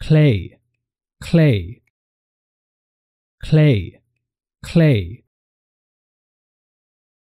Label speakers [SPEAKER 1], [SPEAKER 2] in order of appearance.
[SPEAKER 1] clay, clay, clay, clay.